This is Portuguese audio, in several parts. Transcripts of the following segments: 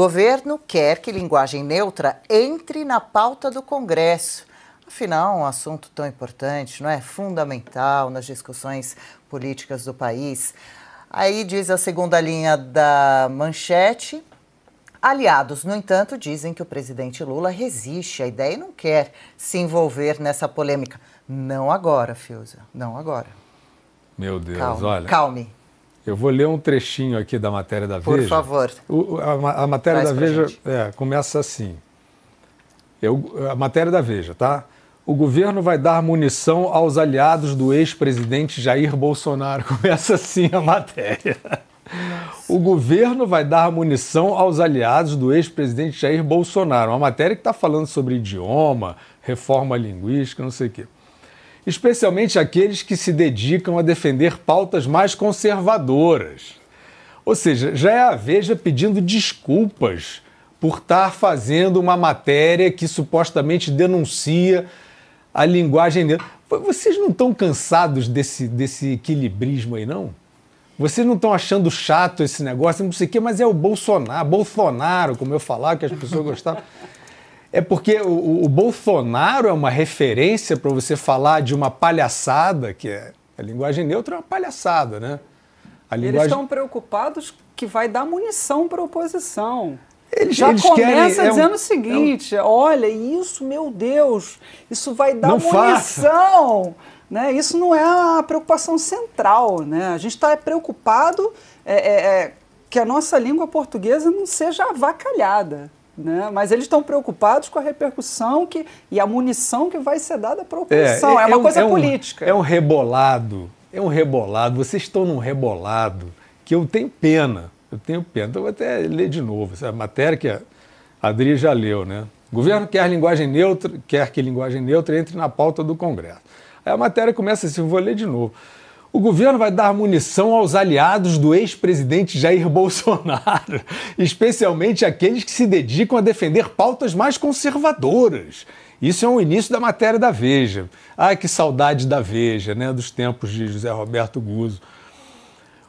Governo quer que linguagem neutra entre na pauta do Congresso. Afinal, um assunto tão importante, não é? Fundamental nas discussões políticas do país. Aí diz a segunda linha da manchete. Aliados, no entanto, dizem que o presidente Lula resiste à ideia e não quer se envolver nessa polêmica. Não agora, Fiuza, não agora. Meu Deus, olha. Calme. Eu vou ler um trechinho aqui da matéria da Veja. Por favor. O, a, a, matéria Traz da Veja é, começa assim. Eu, a matéria da Veja, tá? O governo vai dar munição aos aliados do ex-presidente Jair Bolsonaro. Começa assim a matéria. Nossa. O governo vai dar munição aos aliados do ex-presidente Jair Bolsonaro. Uma matéria que está falando sobre idioma, reforma linguística, não sei o quê especialmente aqueles que se dedicam a defender pautas mais conservadoras. Ou seja, já é a Veja pedindo desculpas por estar fazendo uma matéria que supostamente denuncia a linguagem. Vocês não estão cansados desse, desse equilibrismo aí, não? Vocês não estão achando chato esse negócio, não sei o quê, mas é o Bolsonaro, Bolsonaro, como eu falar, que as pessoas gostavam. É porque o, o Bolsonaro é uma referência para você falar de uma palhaçada, que é. A linguagem neutra é uma palhaçada, né? Linguagem... Eles estão preocupados que vai dar munição para a oposição. Eles, já eles começa querem, é dizendo um, o seguinte: é um... olha, isso, meu Deus, isso vai dar não munição. Né? Isso não é a preocupação central. Né? A gente está preocupado é, é, é, que a nossa língua portuguesa não seja avacalhada. Né? Mas eles estão preocupados com a repercussão que, e a munição que vai ser dada para a é, oposição. É, é, é uma coisa é um, política. É um rebolado. É um rebolado. Vocês estão num rebolado que eu tenho pena. Eu tenho pena. Então, eu vou até ler de novo. Essa matéria que a Adri já leu, né? O governo quer linguagem neutra, quer que linguagem neutra entre na pauta do Congresso. Aí a matéria começa assim, eu vou ler de novo. O governo vai dar munição aos aliados do ex-presidente Jair Bolsonaro, especialmente aqueles que se dedicam a defender pautas mais conservadoras. Isso é um início da matéria da Veja. Ai, que saudade da Veja, né? Dos tempos de José Roberto Guzzo.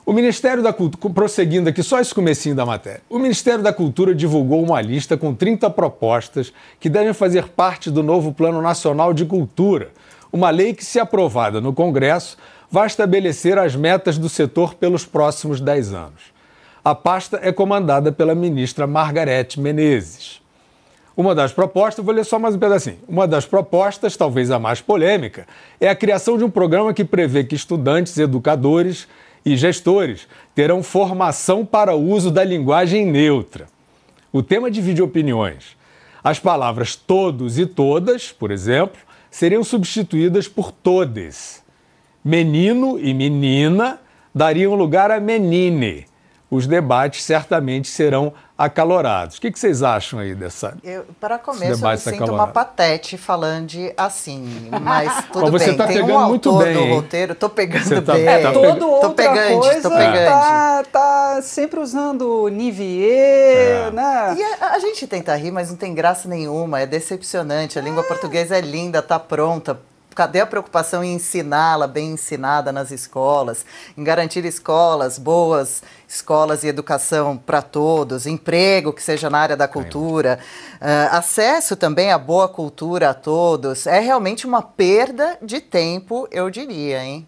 O Ministério da Cultura, prosseguindo aqui, só esse comecinho da matéria. O Ministério da Cultura divulgou uma lista com 30 propostas que devem fazer parte do novo Plano Nacional de Cultura, uma lei que, se aprovada no Congresso, vai estabelecer as metas do setor pelos próximos 10 anos. A pasta é comandada pela ministra Margarete Menezes. Uma das propostas, vou ler só mais um pedacinho. Uma das propostas, talvez a mais polêmica, é a criação de um programa que prevê que estudantes, educadores e gestores terão formação para o uso da linguagem neutra. O tema divide opiniões. As palavras todos e todas, por exemplo, seriam substituídas por todes. Menino e menina dariam lugar a menine. Os debates certamente serão acalorados. O que, vocês acham aí dessa? Eu, para começo, eu sinto acalorado. uma patete falando de assim, mas tudo mas você bem. Tá Tem pegando um muito bem, do roteiro, tô pegando tá, bem. É, tá todo tô pegando, coisa, tô pegando. Tá tá, tá, tá sempre usando Nivier, é. né? E a, a, gente tenta rir, mas não tem graça nenhuma, é decepcionante. A língua é. portuguesa é linda, tá pronta, cadê a preocupação em ensiná-la bem ensinada nas escolas, em garantir escolas, boas escolas e educação para todos, emprego que seja na área da cultura, uh, acesso também à boa cultura a todos? É realmente uma perda de tempo, eu diria, hein?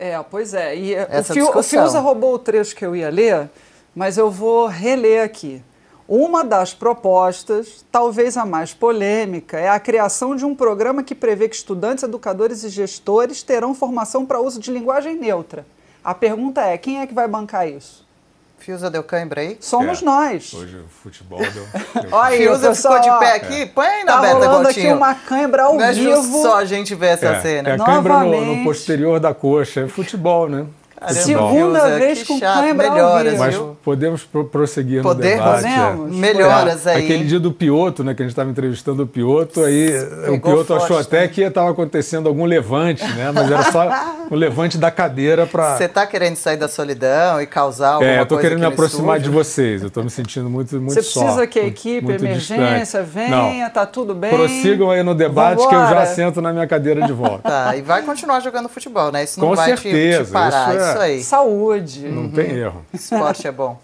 É, pois é. E eh, Essa o, o Fiuza roubou o trecho que eu ia ler, mas eu vou reler aqui. Uma das propostas, talvez a mais polêmica, é a criação de um programa que prevê que estudantes, educadores e gestores terão formação para uso de linguagem neutra. A pergunta é: quem é que vai bancar isso? Fiusa deu cãibra aí? Somos é. nós. Hoje o futebol deu. Olha aí, Fiusa ficou de pé aqui, é. põe na tá beta rolando Gotinho. aqui uma cãibra ao Não é vivo. É só a gente ver essa é. cena. É a cãibra no, no, posterior da coxa. É futebol, né? Caramba, Segunda Deus, é, vez com chato, cãibra melhoras, Mas podemos prosseguir Poder, no debate. Podemos? É. Melhoras aí. Aquele dia do Pioto, né, que a gente estava entrevistando o Pioto, aí Pegou o Pioto forte, achou né? até que estava acontecendo algum levante, né? Mas era só o levante da cadeira para... Você está querendo sair da solidão e causar é, alguma coisa É, eu estou querendo me aproximar de vocês. Eu estou me sentindo muito, muito Você só. Você precisa que a equipe, muito emergência, distante. venha, está tá tudo bem. Prossigam aí no debate Vambora. que eu já sento na minha cadeira de volta. Tá, e vai continuar jogando futebol, né? Isso não Com vai certeza, te, te parar. É isso é isso aí. Saúde. Não uhum. tem erro. Esporte é bom.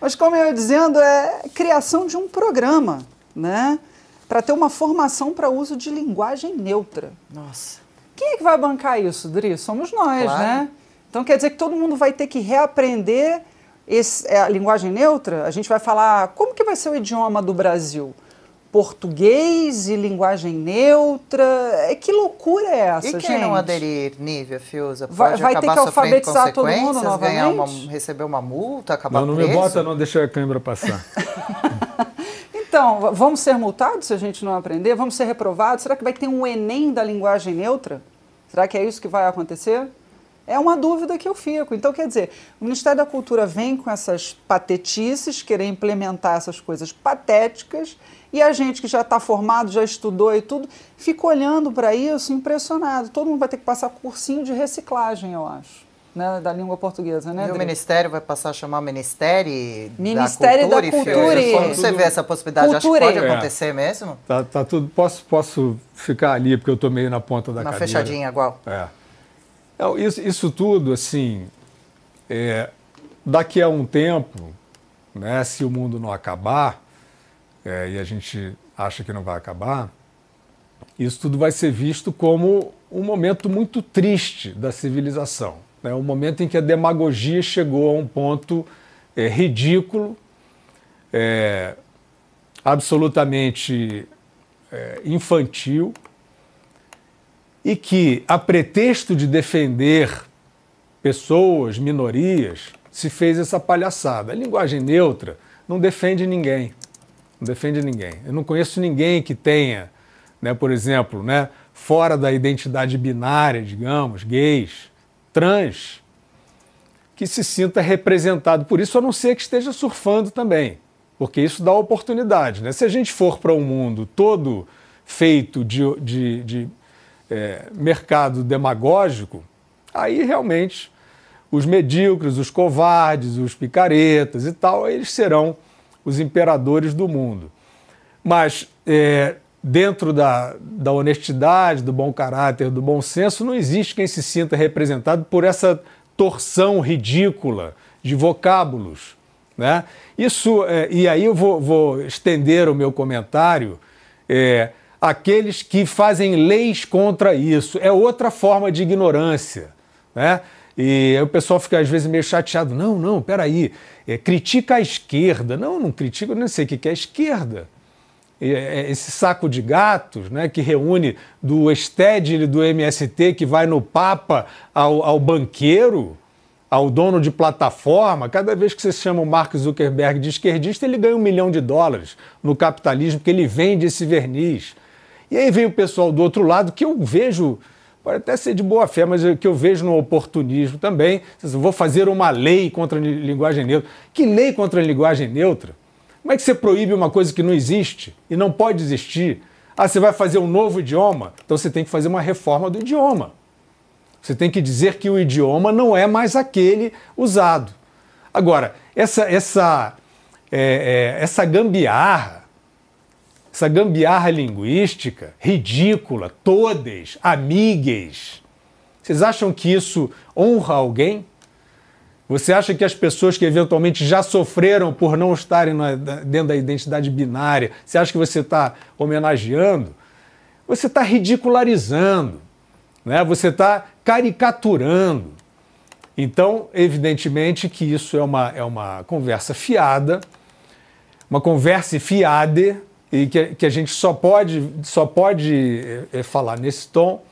Mas como eu ia dizendo, é criação de um programa, né? Para ter uma formação para uso de linguagem neutra. Nossa. Quem é que vai bancar isso, Dri? Somos nós, claro. né? Então quer dizer que todo mundo vai ter que reaprender esse, é, a linguagem neutra? A gente vai falar ah, como que vai ser o idioma do Brasil? português e linguagem neutra. É, que loucura é essa, gente? E quem gente? não aderir, Nívia, Fiuza, vai, vai ter que alfabetizar todo mundo novamente? Uma, receber uma multa, acabar Não, não preso? me bota não, deixa a câmera passar. então, vamos ser multados se a gente não aprender? Vamos ser reprovados? Será que vai ter um Enem da linguagem neutra? Será que é isso que vai acontecer? É uma dúvida que eu fico. Então, quer dizer, o Ministério da Cultura vem com essas patetices, querer implementar essas coisas patéticas, e a gente que já está formado, já estudou e tudo, fica olhando para isso impressionado. Todo mundo vai ter que passar cursinho de reciclagem, eu acho. Né, da língua portuguesa, né? E Adri? o Ministério vai passar a chamar Ministério, Ministério da Cultura. Da cultura. Como você vê essa possibilidade? Cultura. Acho que pode é. acontecer é. mesmo? Tá, tá, tudo. Posso, posso ficar ali porque eu estou meio na ponta da na cadeira. Na fechadinha, igual. É. É, isso, isso tudo, assim, é, daqui a um tempo, né, se o mundo não acabar, é, e a gente acha que não vai acabar, isso tudo vai ser visto como um momento muito triste da civilização. Né? Um momento em que a demagogia chegou a um ponto é, ridículo, é, absolutamente é, infantil, e que, a pretexto de defender pessoas, minorias, se fez essa palhaçada. A linguagem neutra não defende ninguém. Não defende ninguém. Eu não conheço ninguém que tenha, né, por exemplo, né, fora da identidade binária, digamos, gays, trans, que se sinta representado por isso, a não ser que esteja surfando também. Porque isso dá oportunidade. Né? Se a gente for para um mundo todo feito de, de, de é, mercado demagógico, aí realmente os medíocres, os covardes, os picaretas e tal, eles serão os imperadores do mundo. Mas é, dentro da, da honestidade, do bom caráter, do bom senso, não existe quem se sinta representado por essa torção ridícula de vocábulos. Né? Isso, é, e aí eu vou, vou, estender o meu comentário é, aqueles que fazem leis contra isso. É outra forma de ignorância, né? E o pessoal fica às vezes meio chateado. Não, não, peraí. É, critica a esquerda. Não, não critico, não sei o que é a esquerda. É, é, esse saco de gatos né, que reúne do Estédile do MST que vai no Papa ao, ao banqueiro, ao dono de plataforma. Cada vez que você chama o Mark Zuckerberg de esquerdista, ele ganha um milhão de dólares no capitalismo, porque ele vende esse verniz. E aí vem o pessoal do outro lado que eu vejo, pode até ser de boa fé, mas que eu vejo no oportunismo também. Vou fazer uma lei contra a linguagem neutra. Que lei contra a linguagem neutra? Como é que você proíbe uma coisa que não existe e não pode existir? Ah, você vai fazer um novo idioma? Então você tem que fazer uma reforma do idioma. Você tem que dizer que o idioma não é mais aquele usado. Agora, essa, essa, é, é, essa gambiarra essa gambiarra linguística, ridícula, todes, amigues. Vocês acham que isso honra alguém? Você acha que as pessoas que eventualmente já sofreram por não estarem na, dentro da identidade binária, você acha que você está homenageando? Você está ridicularizando, né? você está caricaturando. Então, evidentemente que isso é uma, é uma conversa fiada, uma conversa fiade, e que, que a gente só pode, só pode é, falar nesse tom